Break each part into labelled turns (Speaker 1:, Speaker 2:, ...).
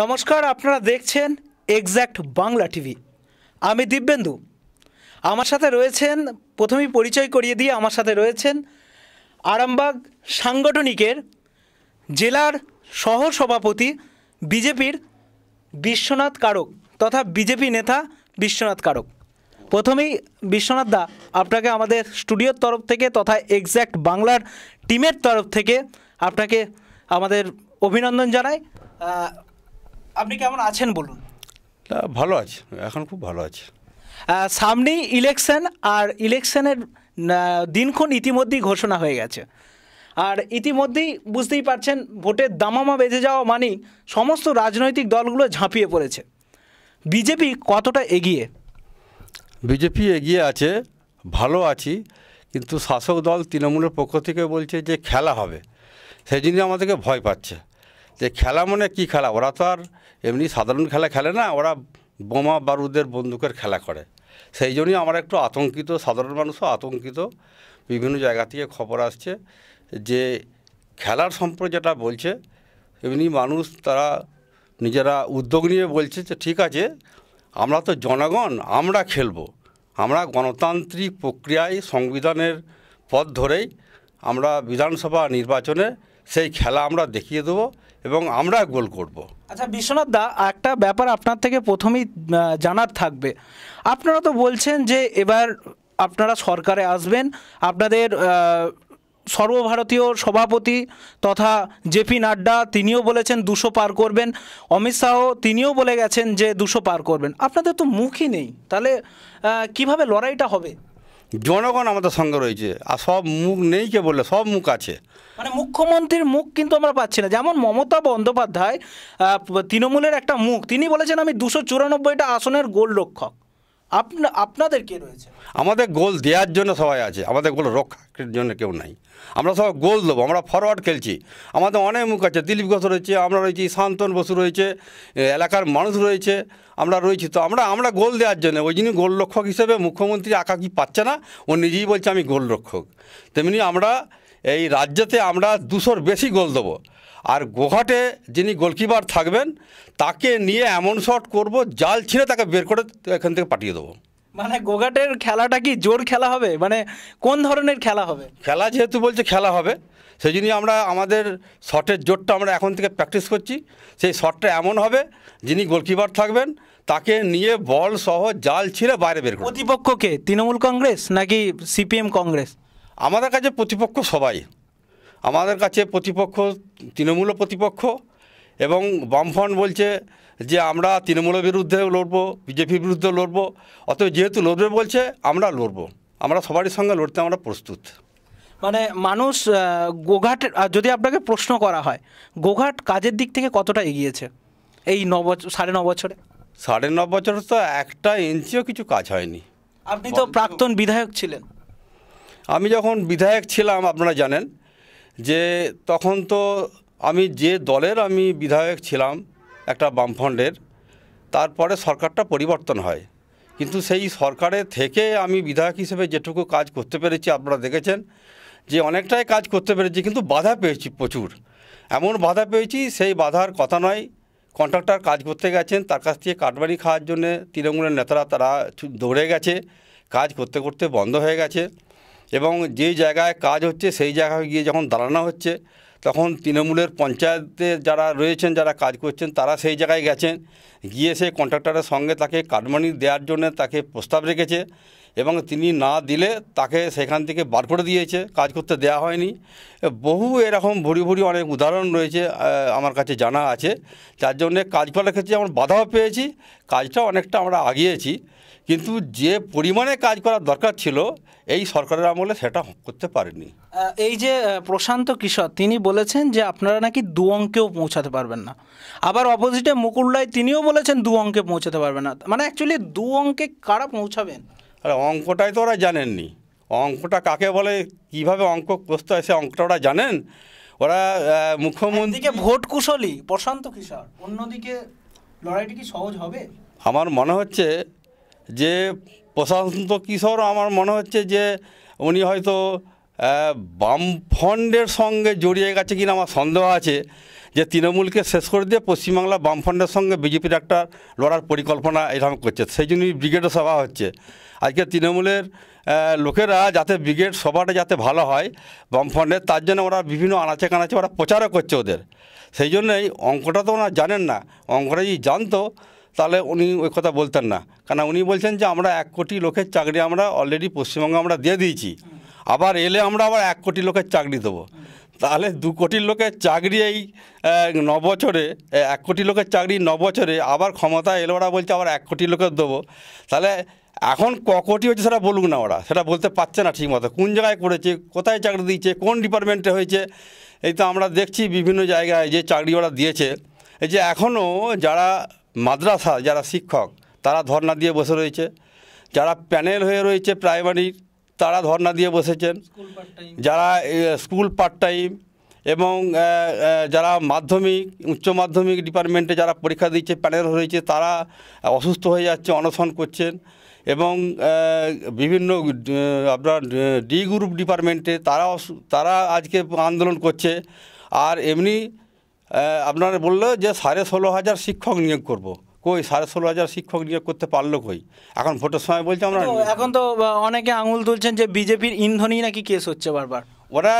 Speaker 1: নমস্কার আপনারা দেখছেন এক্স্যাক্ট বাংলা টিভি আমি দিব্যেন্দু আমার সাথে রয়েছেন প্রথমেই পরিচয় করিয়ে দিয়ে আমার সাথে রয়েছেন আরামবাগ সাংগঠনিকের জেলার সহসভাপতি বিজেপির বিশ্বনাথ কারক তথা বিজেপি নেতা বিশ্বনাথ কারক প্রথমেই বিশ্বনাথ দা আপনাকে আমাদের স্টুডিওর তরফ থেকে তথা এক্স্যাক্ট বাংলার টিমের তরফ থেকে আপনাকে আমাদের অভিনন্দন জানাই আপনি কেমন আছেন বলুন
Speaker 2: ভালো আছে এখন খুব ভালো আছে
Speaker 1: সামনেই ইলেকশন আর ইলেকশনের দিনক্ষণ ইতিমধ্যেই ঘোষণা হয়ে গেছে আর ইতিমধ্যেই বুঝতেই পারছেন ভোটের দামামা বেজে যাওয়া মানেই সমস্ত
Speaker 2: রাজনৈতিক দলগুলো ঝাঁপিয়ে পড়েছে বিজেপি কতটা এগিয়ে বিজেপি এগিয়ে আছে ভালো আছি কিন্তু শাসক দল তৃণমূলের পক্ষ থেকে বলছে যে খেলা হবে সেই জন্য আমাদেরকে ভয় পাচ্ছে যে খেলা মানে কি খেলা ওরা তো আর এমনি সাধারণ খেলা খেলে না ওরা বোমা বারুদের বন্দুকের খেলা করে সেই জন্যই আমরা একটু আতঙ্কিত সাধারণ মানুষও আতঙ্কিত বিভিন্ন জায়গা থেকে খবর আসছে যে খেলার সম্পর্কে যেটা বলছে এমনি মানুষ তারা নিজেরা উদ্যোগ নিয়ে বলছে যে ঠিক আছে আমরা তো জনগণ আমরা খেলবো আমরা গণতান্ত্রিক প্রক্রিয়ায় সংবিধানের পথ ধরেই আমরা বিধানসভা নির্বাচনে সেই খেলা আমরা দেখিয়ে দেবো এবং আমরা গোল করবো
Speaker 1: আচ্ছা বিশ্বনাথ দা একটা ব্যাপার আপনার থেকে প্রথমেই জানার থাকবে আপনারা তো বলছেন যে এবার আপনারা সরকারে আসবেন আপনাদের সর্বভারতীয় সভাপতি তথা জেপি নাড্ডা তিনিও বলেছেন দুশো পার করবেন অমিত শাহ তিনিও বলে গেছেন যে দুশো পার করবেন আপনাদের তো মুখই নেই তাহলে কিভাবে লড়াইটা হবে
Speaker 2: জনগণ আমাদের সঙ্গে রয়েছে আর সব মুখ নেই কে বললে সব মুখ আছে
Speaker 1: মানে মুখ্যমন্ত্রীর মুখ কিন্তু আমরা পাচ্ছি না যেমন মমতা বন্দ্যোপাধ্যায় তৃণমূলের একটা মুখ তিনি বলেছেন আমি দুশো চুরানব্বইটা আসনের গোলরক্ষক আপনা আপনাদের কে রয়েছে
Speaker 2: আমাদের গোল দেওয়ার জন্য সবাই আছে আমাদের গোল রক্ষার জন্য কেউ নাই আমরা সব গোল দেবো আমরা ফরওয়ার্ড খেলছি আমাদের অনেক মুখ আছে দিলীপ ঘোষ রয়েছে আমরা রয়েছি শান্তন বসু রয়েছে এলাকার মানুষ রয়েছে আমরা রয়েছি তো আমরা আমরা গোল দেওয়ার জন্য ওই জন্য গোলরক্ষক হিসেবে মুখ্যমন্ত্রী কি পাচ্ছে না ও নিজেই বলছে আমি গোলরক্ষক তেমনি আমরা এই রাজ্যতে আমরা দুশোর বেশি গোল দেবো আর গোঘাটে যিনি গোলকিপার থাকবেন তাকে নিয়ে এমন শট করব জাল ছিঁড়ে তাকে বের করে এখান থেকে পাঠিয়ে দেবো মানে গোঘাটের খেলাটা কি জোর খেলা হবে মানে কোন ধরনের খেলা হবে খেলা যেহেতু বলছে খেলা হবে সেই জন্য আমরা আমাদের শটের জোরটা আমরা এখন থেকে প্র্যাকটিস করছি সেই শটটা এমন হবে যিনি গোলকিপার থাকবেন তাকে নিয়ে বল সহ জাল ছিঁড়ে বাইরে বের প্রতিপক্ষকে তৃণমূল কংগ্রেস নাকি সিপিএম কংগ্রেস আমাদের কাছে প্রতিপক্ষ সবাই আমাদের কাছে প্রতিপক্ষ তৃণমূল প্রতিপক্ষ এবং বামফ্রন্ট বলছে যে আমরা তৃণমূলের বিরুদ্ধে লড়বো বিজেপির বিরুদ্ধে লড়বো অতএব যেহেতু লড়বে বলছে আমরা লড়বো আমরা সবারই সঙ্গে লড়তে আমরা প্রস্তুত
Speaker 1: মানে মানুষ গোঘাট যদি আপনাকে প্রশ্ন করা হয় গোঘাট কাজের দিক থেকে কতটা এগিয়েছে
Speaker 2: এই ন বছর সাড়ে ন বছরে সাড়ে ন বছর তো একটা ইঞ্চিও কিছু কাজ হয়নি আপনি তো প্রাক্তন বিধায়ক ছিলেন আমি যখন বিধায়ক ছিলাম আপনারা জানেন যে তখন তো আমি যে দলের আমি বিধায়ক ছিলাম একটা বামফ্রন্টের তারপরে সরকারটা পরিবর্তন হয় কিন্তু সেই সরকারে থেকে আমি বিধায়ক হিসেবে যেটুকু কাজ করতে পেরেছি আপনারা দেখেছেন যে অনেকটাই কাজ করতে পেরেছি কিন্তু বাধা পেয়েছি প্রচুর এমন বাধা পেয়েছি সেই বাধার কথা নয় কন্ট্রাক্টর কাজ করতে গেছেন তার কাছ থেকে কাঠবাড়ি খাওয়ার জন্য তৃণমূলের নেতারা তারা দৌড়ে গেছে কাজ করতে করতে বন্ধ হয়ে গেছে এবং যে জায়গায় কাজ হচ্ছে সেই জায়গায় গিয়ে যখন দাঁড়ানো হচ্ছে তখন তৃণমূলের পঞ্চায়েতে যারা রয়েছেন যারা কাজ করছেন তারা সেই জায়গায় গেছেন গিয়ে সেই কন্ট্রাক্টরের সঙ্গে তাকে কাটমানি দেওয়ার জন্য তাকে প্রস্তাব রেখেছে এবং তিনি না দিলে তাকে সেখান থেকে বার করে দিয়েছে কাজ করতে দেয়া হয়নি বহু এরকম ভুরি ভুরি অনেক উদাহরণ রয়েছে আমার কাছে জানা আছে যার জন্যে কাজ করার ক্ষেত্রে আমরা বাধাও পেয়েছি কাজটা অনেকটা আমরা আগিয়েছি কিন্তু যে পরিমাণে কাজ করার দরকার ছিল এই সরকারের আমলে সেটা করতে পারেনি
Speaker 1: এই যে প্রশান্ত কিশোর তিনি বলেছেন যে আপনারা নাকি দু অঙ্কেও পৌঁছাতে পারবেন না আবার অপোজিটে মুকুল রায় তিনিও বলেছেন দু অঙ্কে পৌঁছাতে পারবেন না মানে অ্যাকচুয়ালি দু অঙ্কে কারা পৌঁছাবেন
Speaker 2: আরে অঙ্কটাই তো ওরা জানেননি অঙ্কটা কাকে বলে কিভাবে অঙ্ক করতে হয় সে অঙ্কটা ওরা জানেন ওরা মুখ্যমন্ত্রীকে ভোট কুশলী প্রশান্ত কিশোর
Speaker 1: অন্যদিকে লড়াইটি কি সহজ হবে
Speaker 2: আমার মনে হচ্ছে যে প্রশান্ত কিশোর আমার মনে হচ্ছে যে উনি হয়তো বামফ্রন্টের সঙ্গে জড়িয়ে গেছে কিনা আমার সন্দেহ আছে যে তৃণমূলকে শেষ করে দিয়ে পশ্চিমবাংলা বামফ্রন্টের সঙ্গে বিজেপির একটা লড়ার পরিকল্পনা এরকম করছে সেই জন্যই ব্রিগেডও সভা হচ্ছে আজকে তৃণমূলের লোকেরা যাতে ব্রিগেড সভাটা যাতে ভালো হয় বামফ্রন্টের তার জন্য ওরা বিভিন্ন আনাচে কানাচে ওরা প্রচারও করছে ওদের সেই জন্যই অঙ্কটা তো ওনারা জানেন না অঙ্কটা যদি জানতো তাহলে উনি ওই কথা বলতেন না কেন উনি বলছেন যে আমরা এক কোটি লোকের চাকরি আমরা অলরেডি পশ্চিমবঙ্গে আমরা দিয়ে দিয়েছি আবার এলে আমরা আবার এক কোটি লোকের চাকরি দেবো তাহলে দু কোটি লোকের চাকরি এই ন বছরে এক কোটি লোকের চাকরি ন বছরে আবার ক্ষমতা এলো ওরা বলছে আবার এক কোটি লোকের দেবো তাহলে এখন ক কোটি হচ্ছে সেটা বলুক না ওরা সেটা বলতে পারছে না ঠিকমতো কোন জায়গায় করেছে কোথায় চাকরি দিয়েছে কোন ডিপার্টমেন্টে হয়েছে এই তো আমরা দেখছি বিভিন্ন জায়গায় যে চাকরি ওরা দিয়েছে এই যে এখনও যারা মাদ্রাসা যারা শিক্ষক তারা ধর্না দিয়ে বসে রয়েছে যারা প্যানেল হয়ে রয়েছে প্রাইমারির তারা ধর্না দিয়ে বসেছেন যারা স্কুল পার্ট টাইম এবং যারা মাধ্যমিক উচ্চ মাধ্যমিক ডিপার্টমেন্টে যারা পরীক্ষা দিচ্ছে প্যানেল হয়েছে তারা অসুস্থ হয়ে যাচ্ছে অনশন করছেন এবং বিভিন্ন আপনার ডি গ্রুপ ডিপার্টমেন্টে তারা তারা আজকে আন্দোলন করছে আর এমনি আপনারা বললো যে সাড়ে ষোলো হাজার শিক্ষক নিয়োগ করব। কই সাড়ে ষোলো হাজার শিক্ষক নিয়োগ করতে পারলো কই এখন ভোটের সময় বলছে আমরা
Speaker 1: এখন তো অনেকে আঙুল তুলছেন যে বিজেপির ইন্ধনই নাকি কেস হচ্ছে বারবার
Speaker 2: ওরা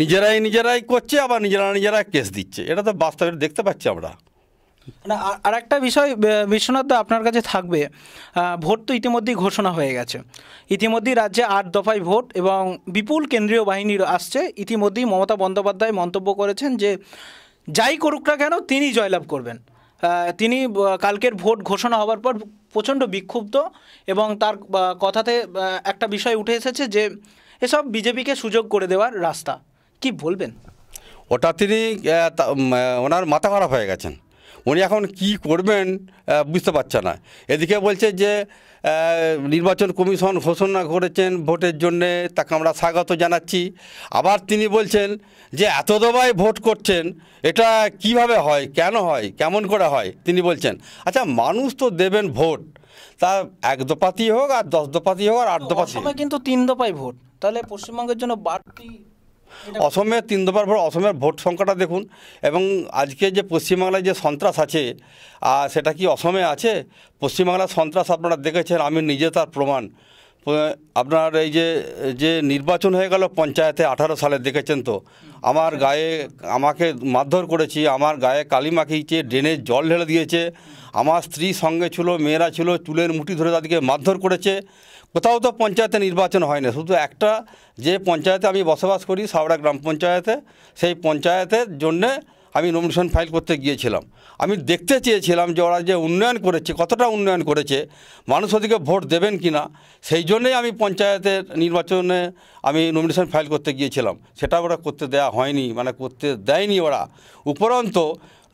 Speaker 2: নিজেরাই নিজেরাই করছে আবার নিজেরা নিজেরা কেস দিচ্ছে এটা তো বাস্তবে দেখতে পাচ্ছি আমরা
Speaker 1: আর একটা বিষয় বিশ্বনাথ আপনার কাছে থাকবে ভোট তো ইতিমধ্যেই ঘোষণা হয়ে গেছে ইতিমধ্যেই রাজ্যে আট দফায় ভোট এবং বিপুল কেন্দ্রীয় বাহিনীর আসছে ইতিমধ্যেই মমতা বন্দ্যোপাধ্যায় মন্তব্য করেছেন যে যাই করুক না কেন তিনি জয়লাভ করবেন তিনি কালকের ভোট ঘোষণা হওয়ার পর প্রচণ্ড বিক্ষুব্ধ এবং তার কথাতে একটা বিষয় উঠে এসেছে যে এসব বিজেপিকে সুযোগ করে দেওয়ার রাস্তা কি বলবেন
Speaker 2: ওটা তিনি ওনার মাথা খারাপ হয়ে গেছেন উনি এখন কি করবেন বুঝতে পারছে না এদিকে বলছে যে নির্বাচন কমিশন ঘোষণা করেছেন ভোটের জন্যে তাকে আমরা স্বাগত জানাচ্ছি আবার তিনি বলছেন যে এত দবাই ভোট করছেন এটা কিভাবে হয় কেন হয় কেমন করে হয় তিনি বলছেন আচ্ছা মানুষ তো দেবেন ভোট তা এক দোপাতি হোক আর দশ দোপাতি হোক আর আট দোপাতি কিন্তু তিন
Speaker 1: দোপাই ভোট তাহলে পশ্চিমবঙ্গের জন্য বাড়তি
Speaker 2: অসমের তিন দফার পর অসমের ভোট সংখ্যাটা দেখুন এবং আজকে যে পশ্চিমবাংলায় যে সন্ত্রাস আছে আর সেটা কি অসমে আছে পশ্চিমবাংলার সন্ত্রাস আপনারা দেখেছেন আমি নিজে তার প্রমাণ আপনার এই যে যে নির্বাচন হয়ে গেল পঞ্চায়েতে আঠারো সালে দেখেছেন তো আমার গায়ে আমাকে মারধর করেছি আমার গায়ে কালি মাখিয়েছে ড্রেনে জল ঢেলে দিয়েছে আমার স্ত্রী সঙ্গে ছিল মেয়েরা ছিল চুলের মুঠি ধরে তাদেরকে মারধর করেছে কোথাও তো পঞ্চায়েতে নির্বাচন হয় না শুধু একটা যে পঞ্চায়েতে আমি বসবাস করি সাবড়া গ্রাম পঞ্চায়েতে সেই পঞ্চায়েতের জন্যে আমি নমিনেশন ফাইল করতে গিয়েছিলাম আমি দেখতে চেয়েছিলাম যে ওরা যে উন্নয়ন করেছে কতটা উন্নয়ন করেছে মানুষ ওদিকে ভোট দেবেন কি না সেই জন্যেই আমি পঞ্চায়েতের নির্বাচনে আমি নমিনেশন ফাইল করতে গিয়েছিলাম সেটা ওরা করতে দেয়া হয়নি মানে করতে দেয়নি ওরা উপরন্ত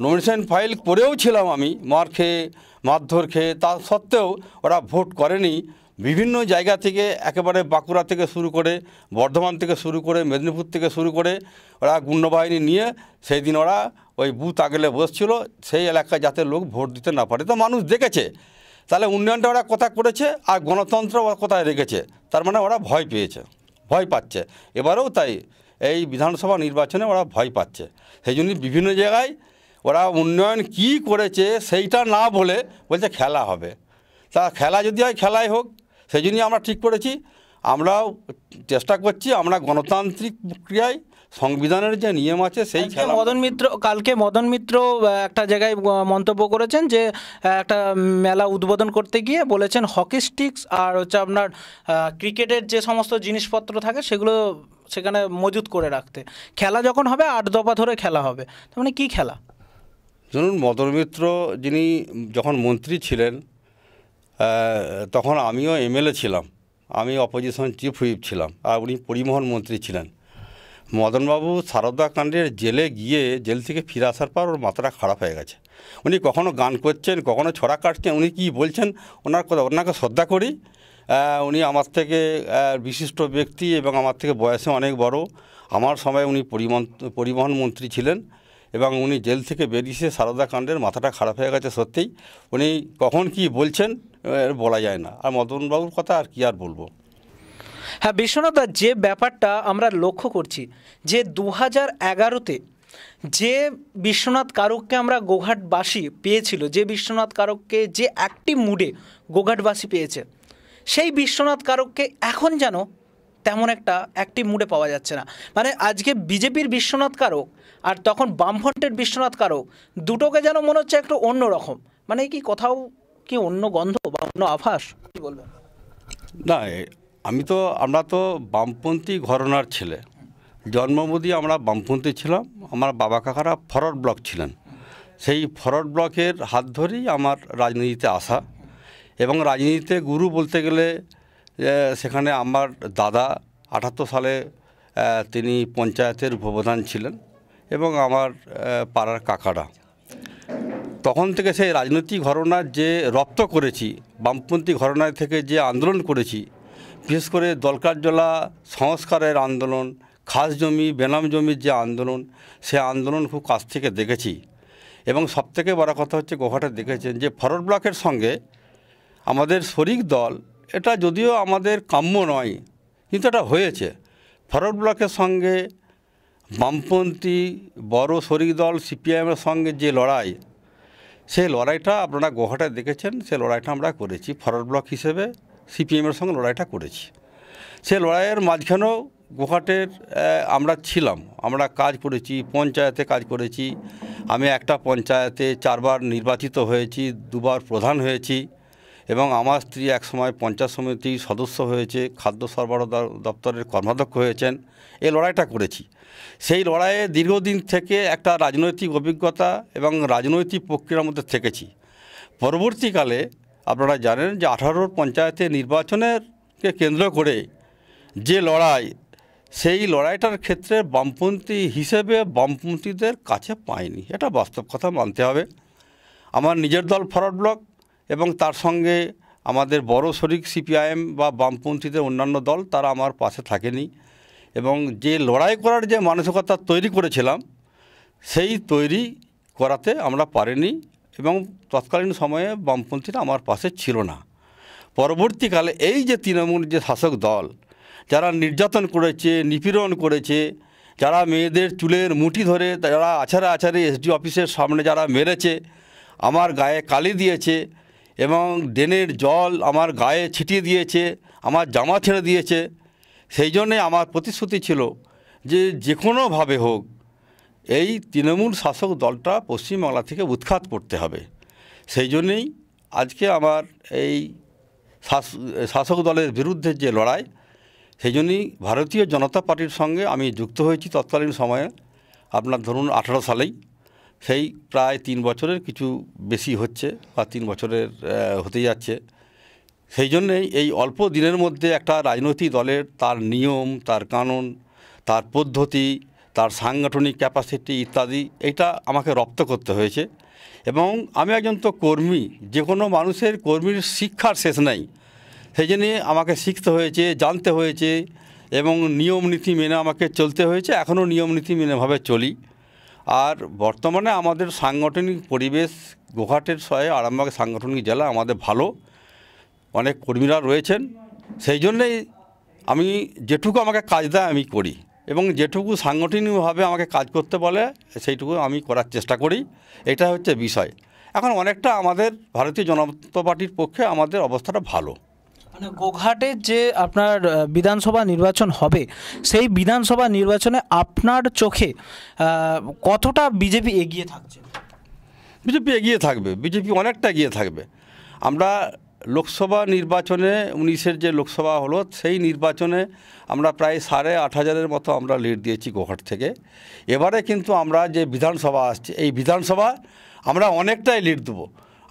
Speaker 2: নমিনেশন ফাইল করেও ছিলাম আমি মার খেয়ে মারধর খেয়ে তা সত্ত্বেও ওরা ভোট করেনি বিভিন্ন জায়গা থেকে একেবারে বাঁকুড়া থেকে শুরু করে বর্ধমান থেকে শুরু করে মেদিনীপুর থেকে শুরু করে ওরা গুণ্ডবাহিনী নিয়ে সেই দিন ওরা ওই বুথ আগলে বসছিল সেই এলাকায় যাতে লোক ভোট দিতে না পারে তো মানুষ দেখেছে তাহলে উন্নয়নটা ওরা কথা করেছে আর গণতন্ত্র ওরা কোথায় রেখেছে তার মানে ওরা ভয় পেয়েছে ভয় পাচ্ছে এবারেও তাই এই বিধানসভা নির্বাচনে ওরা ভয় পাচ্ছে সেই জন্য বিভিন্ন জায়গায় ওরা উন্নয়ন কি করেছে সেইটা না বলে বলছে খেলা হবে তা খেলা যদি হয় খেলাই হোক সেই জন্যই আমরা ঠিক করেছি আমরাও চেষ্টা করছি আমরা গণতান্ত্রিক প্রক্রিয়ায় সংবিধানের যে নিয়ম আছে সেই খেলা মদন
Speaker 1: মিত্র কালকে মদন মিত্র একটা জায়গায় মন্তব্য করেছেন যে একটা মেলা উদ্বোধন করতে গিয়ে বলেছেন হকি স্টিক্স আর হচ্ছে আপনার ক্রিকেটের যে সমস্ত জিনিসপত্র থাকে সেগুলো সেখানে মজুত করে রাখতে খেলা যখন হবে আট দফা ধরে খেলা হবে তার মানে কী খেলা
Speaker 2: ধরুন মদন মিত্র যিনি যখন মন্ত্রী ছিলেন তখন আমিও এমএলএ ছিলাম আমি অপোজিশন চিফ হুইপ ছিলাম আর উনি পরিবহন মন্ত্রী ছিলেন মদনবাবু সারদা কাণ্ডের জেলে গিয়ে জেল থেকে ফিরে আসার পর ওর মাথাটা খারাপ হয়ে গেছে উনি কখনো গান করছেন কখনো ছড়া কাটছেন উনি কি বলছেন ওনার কথা ওনাকে শ্রদ্ধা করি উনি আমার থেকে বিশিষ্ট ব্যক্তি এবং আমার থেকে বয়সে অনেক বড় আমার সময় উনি পরিবহন পরিবহন মন্ত্রী ছিলেন এবং উনি জেল থেকে বেরিয়েছে সারদা কাণ্ডের মাথাটা খারাপ হয়ে গেছে সত্যিই উনি কখন কি বলছেন বলা যায় না আর মদনবাবুর কথা আর কি আর বলবো হ্যাঁ বিশ্বনাথ যে ব্যাপারটা আমরা লক্ষ্য করছি যে দু
Speaker 1: হাজার এগারোতে যে বিশ্বনাথ কারককে আমরা গোঘাটবাসী পেয়েছিল যে বিশ্বনাথ কারককে যে একটি মুডে গোঘাটবাসী পেয়েছে সেই বিশ্বনাথ কারককে এখন যেন তেমন একটা অ্যাক্টিভ মুডে পাওয়া যাচ্ছে না মানে আজকে বিজেপির বিশ্বনাথ কারক আর তখন বামফ্রন্টের বিশ্বনাথ কারক দুটোকে যেন মনে হচ্ছে একটু অন্যরকম মানে কি কোথাও কি অন্য গন্ধ বা অন্য আভাস কি বলবেন
Speaker 2: না আমি তো আমরা তো বামপন্থী ঘরনার ছেলে জন্মবধি আমরা বামপন্থী ছিলাম আমার বাবা কাকারা ফরওয়ার্ড ব্লক ছিলেন সেই ফরওয়ার্ড ব্লকের হাত ধরেই আমার রাজনীতিতে আসা এবং রাজনীতিতে গুরু বলতে গেলে সেখানে আমার দাদা আঠাত্তর সালে তিনি পঞ্চায়েতের উপপ্রধান ছিলেন এবং আমার পাড়ার কাকারা তখন থেকে সেই রাজনৈতিক ঘটনার যে রপ্ত করেছি বামপন্থী ঘটনায় থেকে যে আন্দোলন করেছি বিশেষ করে দলকারজলা সংস্কারের আন্দোলন খাস জমি বেনাম জমির যে আন্দোলন সে আন্দোলন খুব কাছ থেকে দেখেছি এবং সবথেকে বড় কথা হচ্ছে গোহাটা দেখেছেন যে ফরওয়ার্ড ব্লকের সঙ্গে আমাদের শরিক দল এটা যদিও আমাদের কাম্য নয় কিন্তু এটা হয়েছে ফরওয়ার্ড ব্লকের সঙ্গে বামপন্থী বড় শরিক দল সিপিআইএমের সঙ্গে যে লড়াই সেই লড়াইটা আপনারা গোহাটায় দেখেছেন সেই লড়াইটা আমরা করেছি ফরওয়ার্ড ব্লক হিসেবে সিপিএমের সঙ্গে লড়াইটা করেছি সে লড়াইয়ের মাঝখানেও গোহাটের আমরা ছিলাম আমরা কাজ করেছি পঞ্চায়েতে কাজ করেছি আমি একটা পঞ্চায়েতে চারবার নির্বাচিত হয়েছি দুবার প্রধান হয়েছি এবং আমার স্ত্রী একসময় পঞ্চায়েত সমিতির সদস্য হয়েছে খাদ্য সরবরাহ দপ্তরের কর্মাধ্যক্ষ হয়েছেন এই লড়াইটা করেছি সেই লড়াইয়ে দীর্ঘদিন থেকে একটা রাজনৈতিক অভিজ্ঞতা এবং রাজনৈতিক প্রক্রিয়ার মধ্যে থেকেছি পরবর্তীকালে আপনারা জানেন যে আঠারোর পঞ্চায়েতের নির্বাচনেরকে কেন্দ্র করে যে লড়াই সেই লড়াইটার ক্ষেত্রে বামপন্থী হিসেবে বামপন্থীদের কাছে পায়নি এটা বাস্তব কথা মানতে হবে আমার নিজের দল ফরওয়ার্ড ব্লক এবং তার সঙ্গে আমাদের বড় শরিক সিপিআইএম বা বামপন্থীদের অন্যান্য দল তারা আমার পাশে থাকেনি এবং যে লড়াই করার যে মানসিকতা তৈরি করেছিলাম সেই তৈরি করাতে আমরা পারিনি এবং তৎকালীন সময়ে বামপন্থীরা আমার পাশে ছিল না পরবর্তীকালে এই যে তৃণমূল যে শাসক দল যারা নির্যাতন করেছে নিপীড়ন করেছে যারা মেয়েদের চুলের মুঠি ধরে যারা আছাড়ে আছাড়ে এসডি অফিসের সামনে যারা মেরেছে আমার গায়ে কালি দিয়েছে এবং ড্রেনের জল আমার গায়ে ছিটিয়ে দিয়েছে আমার জামা ছেড়ে দিয়েছে সেই জন্যে আমার প্রতিশ্রুতি ছিল যে যে কোনোভাবে হোক এই তৃণমূল শাসক দলটা পশ্চিমবাংলা থেকে উৎখাত করতে হবে সেই জন্যেই আজকে আমার এই শাসক দলের বিরুদ্ধে যে লড়াই সেই জন্যই ভারতীয় জনতা পার্টির সঙ্গে আমি যুক্ত হয়েছি তৎকালীন সময়ে আপনার ধরুন আঠারো সালেই সেই প্রায় তিন বছরের কিছু বেশি হচ্ছে বা তিন বছরের হতে যাচ্ছে সেই জন্যেই এই অল্প দিনের মধ্যে একটা রাজনৈতিক দলের তার নিয়ম তার কানুন তার পদ্ধতি তার সাংগঠনিক ক্যাপাসিটি ইত্যাদি এটা আমাকে রপ্ত করতে হয়েছে এবং আমি একজন তো কর্মী যে কোনো মানুষের কর্মীর শিক্ষার শেষ নাই সেই জন্যে আমাকে শিখতে হয়েছে জানতে হয়েছে এবং নিয়ম নীতি মেনে আমাকে চলতে হয়েছে এখনও নিয়ম নীতি মেনেভাবে চলি আর বর্তমানে আমাদের সাংগঠনিক পরিবেশ গোঘাটের সয়ে আরামবাগ সাংগঠনিক জেলা আমাদের ভালো অনেক কর্মীরা রয়েছেন সেই জন্যেই আমি যেটুকু আমাকে কাজ দেয় আমি করি এবং যেটুকু সাংগঠনিকভাবে আমাকে কাজ করতে বলে সেইটুকু আমি করার চেষ্টা করি এটা হচ্ছে বিষয় এখন অনেকটা আমাদের ভারতীয় জনতা পার্টির পক্ষে আমাদের অবস্থাটা ভালো
Speaker 1: গোঘাটে যে আপনার বিধানসভা নির্বাচন হবে সেই বিধানসভা নির্বাচনে আপনার
Speaker 2: চোখে কতটা বিজেপি এগিয়ে থাকছে বিজেপি এগিয়ে থাকবে বিজেপি অনেকটা এগিয়ে থাকবে আমরা লোকসভা নির্বাচনে উনিশের যে লোকসভা হলো সেই নির্বাচনে আমরা প্রায় সাড়ে আট হাজারের মতো আমরা লিড দিয়েছি গোঘাট থেকে এবারে কিন্তু আমরা যে বিধানসভা আসছে এই বিধানসভা আমরা অনেকটাই লিড দেবো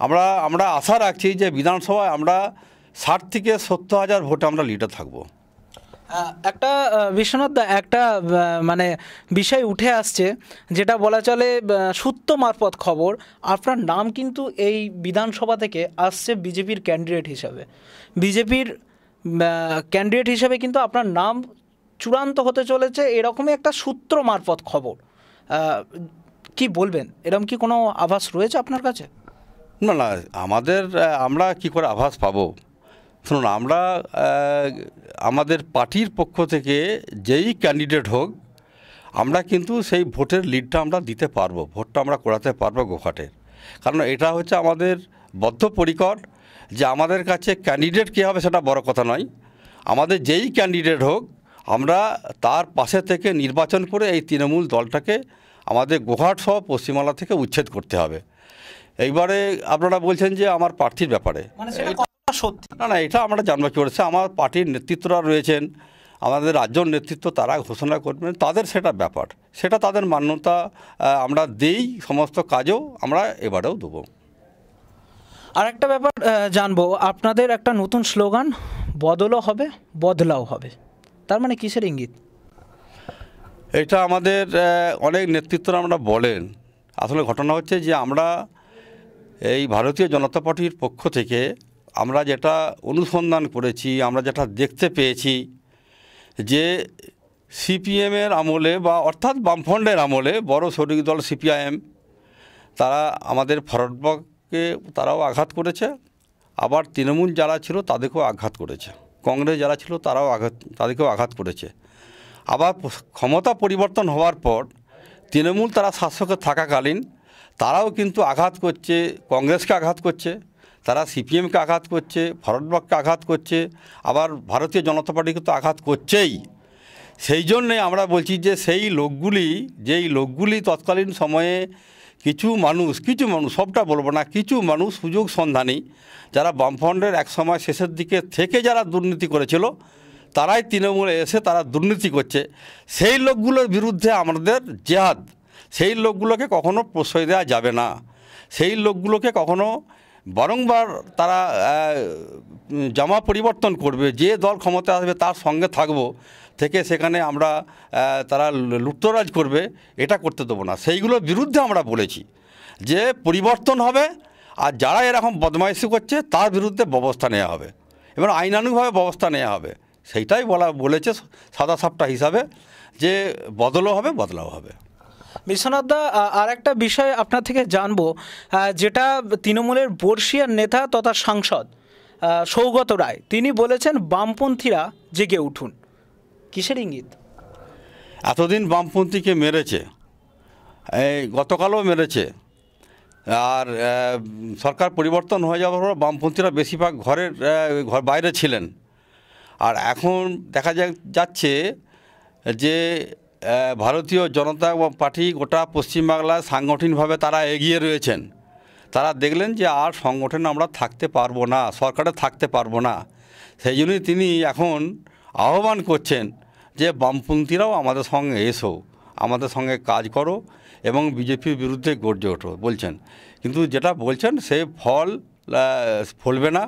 Speaker 2: আমরা আমরা আশা রাখছি যে বিধানসভায় আমরা ষাট থেকে সত্তর হাজার ভোটে আমরা লিডার থাকবো
Speaker 1: একটা বিশ্বনাথ দা একটা মানে বিষয় উঠে আসছে যেটা বলা চলে সূত্র মারফত খবর আপনার নাম কিন্তু এই বিধানসভা থেকে আসছে বিজেপির ক্যান্ডিডেট হিসাবে বিজেপির ক্যান্ডিডেট হিসাবে কিন্তু আপনার নাম চূড়ান্ত হতে চলেছে এরকমই একটা সূত্র মারফত খবর কি বলবেন এরকম কি কোনো আভাস রয়েছে আপনার কাছে
Speaker 2: না না আমাদের আমরা কি করে আভাস পাবো শুনুন আমরা আমাদের পার্টির পক্ষ থেকে যেই ক্যান্ডিডেট হোক আমরা কিন্তু সেই ভোটের লিডটা আমরা দিতে পারবো ভোটটা আমরা করাতে পারবো গোঘাটের কারণ এটা হচ্ছে আমাদের বদ্ধপরিকর যে আমাদের কাছে ক্যান্ডিডেট কী হবে সেটা বড় কথা নয় আমাদের যেই ক্যান্ডিডেট হোক আমরা তার পাশে থেকে নির্বাচন করে এই তৃণমূল দলটাকে আমাদের গোঘাট সহ পশ্চিমবাংলা থেকে উচ্ছেদ করতে হবে এইবারে আপনারা বলছেন যে আমার প্রার্থীর ব্যাপারে মানে এটা সত্যি না না এটা আমরা জানব কী করেছে আমার পার্টির নেতৃত্বরা রয়েছেন আমাদের রাজ্য নেতৃত্ব তারা ঘোষণা করবেন তাদের সেটা ব্যাপার সেটা তাদের মান্যতা আমরা দেই সমস্ত কাজও আমরা এবারেও দেবো
Speaker 1: আর একটা ব্যাপার জানবো আপনাদের একটা নতুন স্লোগান বদলও হবে বদলাও হবে তার মানে কিসের ইঙ্গিত
Speaker 2: এটা আমাদের অনেক নেতৃত্বরা আমরা বলেন আসলে ঘটনা হচ্ছে যে আমরা এই ভারতীয় জনতা পার্টির পক্ষ থেকে আমরা যেটা অনুসন্ধান করেছি আমরা যেটা দেখতে পেয়েছি যে সিপিএমের আমলে বা অর্থাৎ বামফ্রন্টের আমলে বড় শরিক দল সিপিআইএম তারা আমাদের ফরটবকে তারাও আঘাত করেছে আবার তৃণমূল যারা ছিল তাদেরকেও আঘাত করেছে কংগ্রেস যারা ছিল তারাও আঘাত তাদেরকেও আঘাত করেছে আবার ক্ষমতা পরিবর্তন হওয়ার পর তৃণমূল তারা শাসকে থাকাকালীন তারাও কিন্তু আঘাত করছে কংগ্রেসকে আঘাত করছে তারা সিপিএমকে আঘাত করছে ভারতবাককে আঘাত করছে আবার ভারতীয় জনতা পার্টিকে তো আঘাত করছেই সেই জন্যে আমরা বলছি যে সেই লোকগুলি যেই লোকগুলি তৎকালীন সময়ে কিছু মানুষ কিছু মানুষ সবটা বলবো না কিছু মানুষ সুযোগ সন্ধানী যারা বামফ্রন্টের এক সময় শেষের দিকে থেকে যারা দুর্নীতি করেছিল তারাই তৃণমূলে এসে তারা দুর্নীতি করছে সেই লোকগুলোর বিরুদ্ধে আমাদের জেহাদ সেই লোকগুলোকে কখনো প্রশ্রয় দেওয়া যাবে না সেই লোকগুলোকে কখনো বরংবার তারা জামা পরিবর্তন করবে যে দল ক্ষমতা আসবে তার সঙ্গে থাকব থেকে সেখানে আমরা তারা লুটতরাজ করবে এটা করতে দেবো না সেইগুলোর বিরুদ্ধে আমরা বলেছি যে পরিবর্তন হবে আর যারা এরকম বদমাইশি করছে তার বিরুদ্ধে ব্যবস্থা নেওয়া হবে এবং আইনানুভাবে ব্যবস্থা নেওয়া হবে সেইটাই বলা বলেছে সাদা সাপটা হিসাবে যে বদলও হবে বদলাও হবে বিশ্বনাথ দা আর একটা বিষয় আপনার থেকে জানবো যেটা
Speaker 1: তৃণমূলের বর্ষিয়ার নেতা তথা সাংসদ সৌগত রায় তিনি বলেছেন বামপন্থীরা জেগে উঠুন কিসের ইঙ্গিত
Speaker 2: এতদিন বামপন্থীকে মেরেছে এই গতকালও মেরেছে আর সরকার পরিবর্তন হয়ে যাওয়ার পর বামপন্থীরা বেশিরভাগ ঘরের ঘর বাইরে ছিলেন আর এখন দেখা যাচ্ছে যে ভারতীয় জনতা পার্টি গোটা পশ্চিমবাংলায় সাংগঠনিকভাবে তারা এগিয়ে রয়েছেন তারা দেখলেন যে আর সংগঠন আমরা থাকতে পারবো না সরকারে থাকতে পারবো না সেই জন্যই তিনি এখন আহ্বান করছেন যে বামপন্থীরাও আমাদের সঙ্গে এসো আমাদের সঙ্গে কাজ করো এবং বিজেপির বিরুদ্ধে গর্জে ওঠো বলছেন কিন্তু যেটা বলছেন সে ফল ফলবে না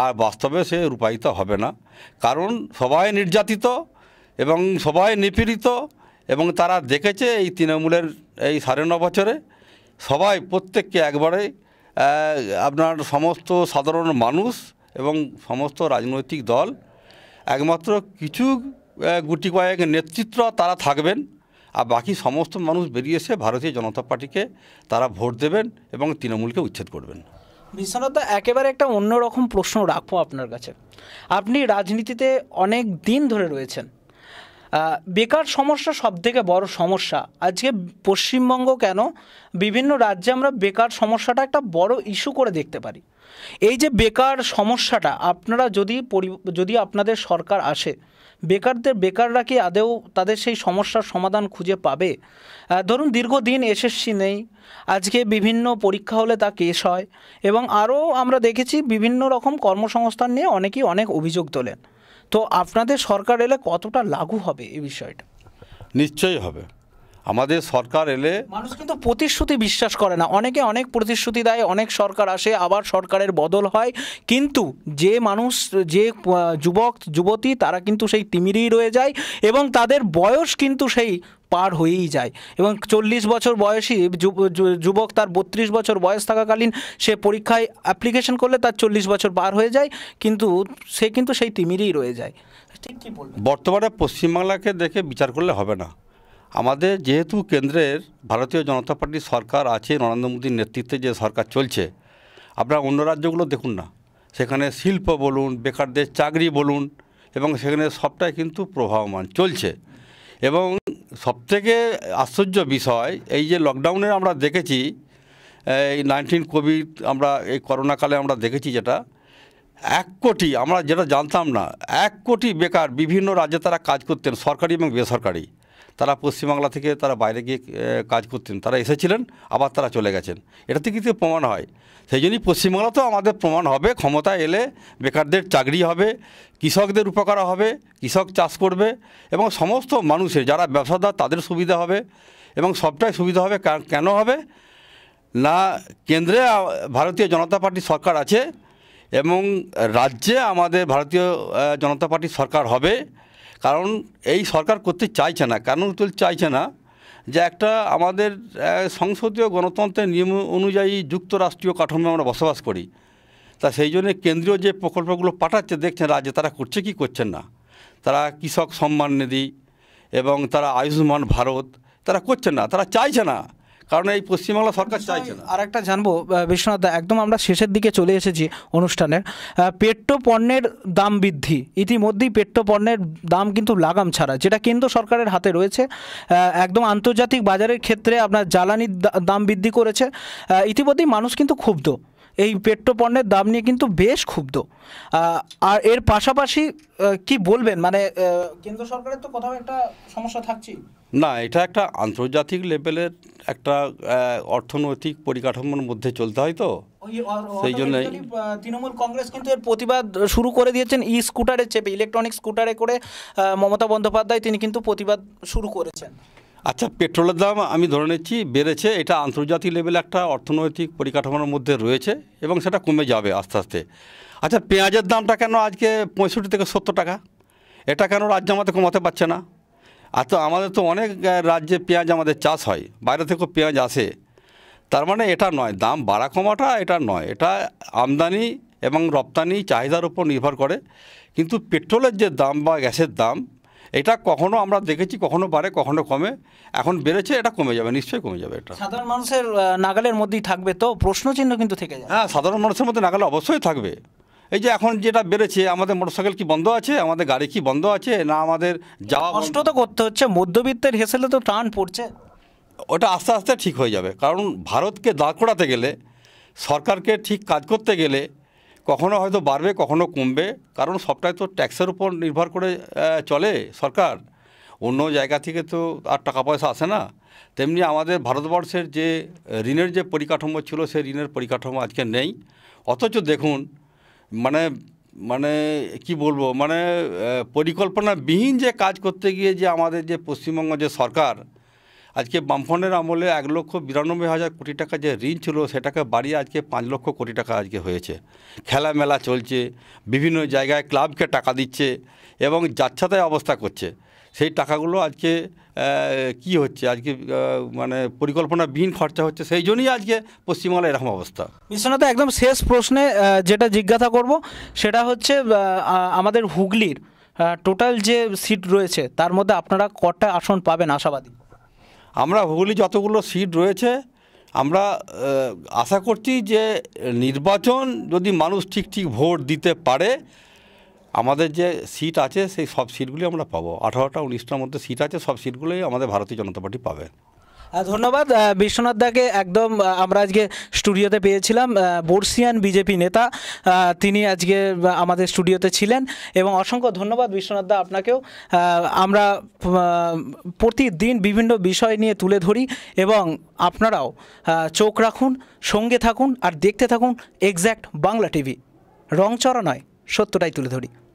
Speaker 2: আর বাস্তবে সে রূপায়িত হবে না কারণ সবাই নির্যাতিত এবং সবাই নিপীড়িত এবং তারা দেখেছে এই তৃণমূলের এই সাড়ে ন বছরে সবাই প্রত্যেককে একবারে আপনার সমস্ত সাধারণ মানুষ এবং সমস্ত রাজনৈতিক দল একমাত্র কিছু গুটি কয়েক নেতৃত্ব তারা থাকবেন আর বাকি সমস্ত মানুষ বেরিয়ে এসে ভারতীয় জনতা পার্টিকে তারা ভোট দেবেন এবং তৃণমূলকে উচ্ছেদ করবেন
Speaker 1: বিশ্বনাথদা একেবারে একটা অন্যরকম প্রশ্ন রাখবো আপনার কাছে আপনি রাজনীতিতে অনেক দিন ধরে রয়েছেন বেকার সমস্যা সব থেকে বড় সমস্যা আজকে পশ্চিমবঙ্গ কেন বিভিন্ন রাজ্যে আমরা বেকার সমস্যাটা একটা বড় ইস্যু করে দেখতে পারি এই যে বেকার সমস্যাটা আপনারা যদি যদি আপনাদের সরকার আসে বেকারদের বেকাররা কি আদেও তাদের সেই সমস্যার সমাধান খুঁজে পাবে ধরুন দীর্ঘদিন এসএসসি নেই আজকে বিভিন্ন পরীক্ষা হলে তা কেস হয় এবং আরও আমরা দেখেছি বিভিন্ন রকম কর্মসংস্থান নিয়ে অনেকেই অনেক অভিযোগ তোলেন তো আপনাদের সরকার এলে কতটা লাগু হবে এই বিষয়টা
Speaker 2: নিশ্চয়ই হবে আমাদের সরকার এলে মানুষ
Speaker 1: কিন্তু প্রতিশ্রুতি বিশ্বাস করে না অনেকে অনেক প্রতিশ্রুতি দেয় অনেক সরকার আসে আবার সরকারের বদল হয় কিন্তু যে মানুষ যে যুবক যুবতী তারা কিন্তু সেই তিমিরেই রয়ে যায় এবং তাদের বয়স কিন্তু সেই পার হয়েই যায় এবং চল্লিশ বছর বয়সী যুবক তার বত্রিশ বছর বয়স থাকাকালীন সে পরীক্ষায় অ্যাপ্লিকেশন করলে তার চল্লিশ বছর পার হয়ে যায় কিন্তু সে কিন্তু সেই তিমিরেই রয়ে যায়
Speaker 2: ঠিক কী বল বর্তমানে পশ্চিমবাংলাকে দেখে বিচার করলে হবে না আমাদের যেহেতু কেন্দ্রের ভারতীয় জনতা পার্টির সরকার আছে নরেন্দ্র মোদীর নেতৃত্বে যে সরকার চলছে আপনারা অন্য রাজ্যগুলো দেখুন না সেখানে শিল্প বলুন বেকারদের চাকরি বলুন এবং সেখানে সবটাই কিন্তু প্রভাবমান চলছে এবং সবথেকে আশ্চর্য বিষয় এই যে লকডাউনে আমরা দেখেছি এই নাইনটিন কোভিড আমরা এই করোনাকালে আমরা দেখেছি যেটা এক কোটি আমরা যেটা জানতাম না এক কোটি বেকার বিভিন্ন রাজ্যে তারা কাজ করতেন সরকারি এবং বেসরকারি তারা পশ্চিমবাংলা থেকে তারা বাইরে গিয়ে কাজ করতেন তারা এসেছিলেন আবার তারা চলে গেছেন এটা থেকে প্রমাণ হয় সেই জন্যই পশ্চিমবাংলাতেও আমাদের প্রমাণ হবে ক্ষমতা এলে বেকারদের চাকরি হবে কৃষকদের উপকার হবে কৃষক চাষ করবে এবং সমস্ত মানুষের যারা ব্যবসাদার তাদের সুবিধা হবে এবং সবটাই সুবিধা হবে কেন হবে না কেন্দ্রে ভারতীয় জনতা পার্টি সরকার আছে এবং রাজ্যে আমাদের ভারতীয় জনতা পার্টি সরকার হবে কারণ এই সরকার করতে চাইছে না কেন চাইছে না যে একটা আমাদের সংসদীয় গণতন্ত্রের নিয়ম অনুযায়ী যুক্তরাষ্ট্রীয় কাঠামো আমরা বসবাস করি তা সেই জন্য কেন্দ্রীয় যে প্রকল্পগুলো পাঠাচ্ছে দেখছেন রাজ্যে তারা করছে কি করছেন না তারা কৃষক সম্মান নিধি এবং তারা আয়ুষ্মান ভারত তারা করছে না তারা চাইছে না কারণ এই পশ্চিমবাংলা সরকার চাইছে না
Speaker 1: আর একটা জানবো বিশ্বনাথ দা একদম আমরা শেষের দিকে চলে এসেছি অনুষ্ঠানের পণ্যের দাম বৃদ্ধি ইতিমধ্যেই পেট্রোপণ্যের দাম কিন্তু লাগাম ছাড়া যেটা কেন্দ্র সরকারের হাতে রয়েছে একদম আন্তর্জাতিক বাজারের ক্ষেত্রে আপনার জ্বালানির দাম বৃদ্ধি করেছে ইতিমধ্যেই মানুষ কিন্তু ক্ষুব্ধ এই পেট্রোপণ্যের দাম নিয়ে কিন্তু বেশ ক্ষুব্ধ আর এর পাশাপাশি কি বলবেন মানে কেন্দ্র সরকারের তো কোথাও একটা সমস্যা থাকছে
Speaker 2: না এটা একটা আন্তর্জাতিক লেভেলের একটা অর্থনৈতিক পরিকাঠামোর মধ্যে চলতে হয় তো
Speaker 1: সেই জন্য তৃণমূল কংগ্রেস কিন্তু এর প্রতিবাদ শুরু করে দিয়েছেন ই স্কুটারে চেপে ইলেকট্রনিক স্কুটারে করে মমতা বন্দ্যোপাধ্যায় তিনি কিন্তু প্রতিবাদ শুরু করেছেন
Speaker 2: আচ্ছা পেট্রোলের দাম আমি ধরে নিচ্ছি বেড়েছে এটা আন্তর্জাতিক লেভেল একটা অর্থনৈতিক পরিকাঠামোর মধ্যে রয়েছে এবং সেটা কমে যাবে আস্তে আস্তে আচ্ছা পেঁয়াজের দামটা কেন আজকে পঁয়ষট্টি থেকে সত্তর টাকা এটা কেন রাজ্য আমাদের কমাতে পারছে না আর তো আমাদের তো অনেক রাজ্যে পেঁয়াজ আমাদের চাষ হয় বাইরে থেকেও পেঁয়াজ আসে তার মানে এটা নয় দাম বাড়া কমাটা এটা নয় এটা আমদানি এবং রপ্তানি চাহিদার উপর নির্ভর করে কিন্তু পেট্রোলের যে দাম বা গ্যাসের দাম এটা কখনো আমরা দেখেছি কখনো বাড়ে কখনো কমে এখন বেড়েছে এটা কমে যাবে নিশ্চয়ই কমে যাবে এটা সাধারণ মানুষের নাগালের মধ্যেই থাকবে তো প্রশ্নচিহ্ন কিন্তু থেকে যাবে হ্যাঁ সাধারণ মানুষের মধ্যে নাগালে অবশ্যই থাকবে এই যে এখন যেটা বেড়েছে আমাদের মোটরসাইকেল কি বন্ধ আছে আমাদের গাড়ি কি বন্ধ আছে না আমাদের যাওয়া কষ্ট তো করতে হচ্ছে মধ্যবিত্তের হেসেলে তো টান পড়ছে ওটা আস্তে আস্তে ঠিক হয়ে যাবে কারণ ভারতকে দাঁড় করাতে গেলে সরকারকে ঠিক কাজ করতে গেলে কখনো হয়তো বাড়বে কখনো কমবে কারণ সবটাই তো ট্যাক্সের উপর নির্ভর করে চলে সরকার অন্য জায়গা থেকে তো আর টাকা পয়সা আসে না তেমনি আমাদের ভারতবর্ষের যে ঋণের যে পরিকাঠামো ছিল সেই ঋণের পরিকাঠামো আজকে নেই অথচ দেখুন মানে মানে কি বলবো মানে পরিকল্পনাবিহীন যে কাজ করতে গিয়ে যে আমাদের যে পশ্চিমবঙ্গ যে সরকার আজকে বামফ্রন্টের আমলে এক লক্ষ বিরানব্বই হাজার কোটি টাকা যে ঋণ ছিল সেটাকে বাড়িয়ে আজকে পাঁচ লক্ষ কোটি টাকা আজকে হয়েছে খেলা মেলা চলছে বিভিন্ন জায়গায় ক্লাবকে টাকা দিচ্ছে এবং যাচ্ছাতায় অবস্থা করছে সেই টাকাগুলো আজকে কি হচ্ছে আজকে মানে পরিকল্পনা বিহীন খরচা হচ্ছে সেই জন্যই আজকে পশ্চিমবাংলায় এরকম অবস্থা
Speaker 1: বিশ্বনাথ একদম শেষ প্রশ্নে যেটা জিজ্ঞাসা করব সেটা হচ্ছে আমাদের হুগলির টোটাল যে সিট রয়েছে তার মধ্যে আপনারা কটা আসন পাবেন আশাবাদী
Speaker 2: আমরা হুগলি যতগুলো সিট রয়েছে আমরা আশা করছি যে নির্বাচন যদি মানুষ ঠিক ঠিক ভোট দিতে পারে আমাদের যে সিট আছে সেই সব সিটগুলি আমরা পাবো আঠারোটা উনিশটার মধ্যে সিট আছে সব সিটগুলোই আমাদের ভারতীয় জনতা পার্টি পাবে
Speaker 1: ধন্যবাদ বিশ্বনাথ দাকে একদম আমরা আজকে স্টুডিওতে পেয়েছিলাম বর্ষিয়ান বিজেপি নেতা তিনি আজকে আমাদের স্টুডিওতে ছিলেন এবং অসংখ্য ধন্যবাদ বিশ্বনাথ দা আপনাকেও আমরা প্রতিদিন বিভিন্ন বিষয় নিয়ে তুলে ধরি এবং আপনারাও চোখ রাখুন সঙ্গে থাকুন আর দেখতে থাকুন এক্স্যাক্ট বাংলা টিভি রংচরা নয় সত্যটাই তুলে ধরি